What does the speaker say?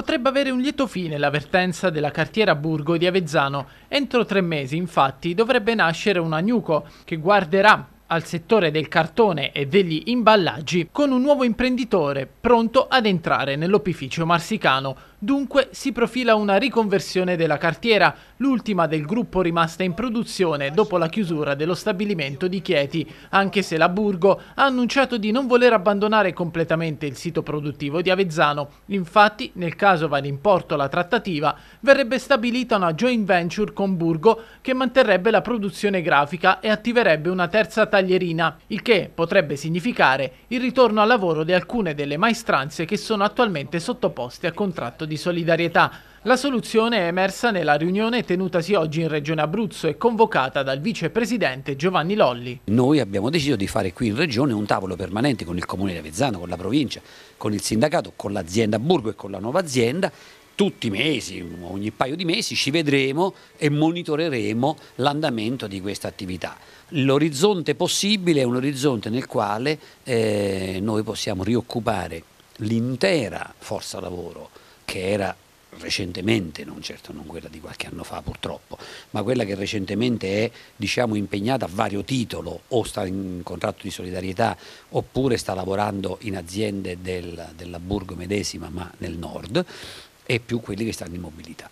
Potrebbe avere un lieto fine l'avvertenza della cartiera Burgo di Avezzano. Entro tre mesi, infatti, dovrebbe nascere un agnuco che guarderà al settore del cartone e degli imballaggi con un nuovo imprenditore pronto ad entrare nell'opificio marsicano. Dunque si profila una riconversione della cartiera, l'ultima del gruppo rimasta in produzione dopo la chiusura dello stabilimento di Chieti, anche se la Burgo ha annunciato di non voler abbandonare completamente il sito produttivo di Avezzano. Infatti, nel caso vada in porto la trattativa, verrebbe stabilita una joint venture con Burgo che manterrebbe la produzione grafica e attiverebbe una terza tagliata taglierina, il che potrebbe significare il ritorno al lavoro di alcune delle maestranze che sono attualmente sottoposte a contratto di solidarietà. La soluzione è emersa nella riunione tenutasi oggi in Regione Abruzzo e convocata dal vicepresidente Giovanni Lolli. Noi abbiamo deciso di fare qui in Regione un tavolo permanente con il Comune di Avezzano, con la provincia, con il sindacato, con l'azienda Burgo e con la nuova azienda tutti i mesi, ogni paio di mesi ci vedremo e monitoreremo l'andamento di questa attività. L'orizzonte possibile è un orizzonte nel quale eh, noi possiamo rioccupare l'intera forza lavoro che era recentemente, non certo non quella di qualche anno fa purtroppo, ma quella che recentemente è diciamo, impegnata a vario titolo o sta in contratto di solidarietà oppure sta lavorando in aziende del, della Burgo medesima ma nel nord, e più quelli che stanno in mobilità.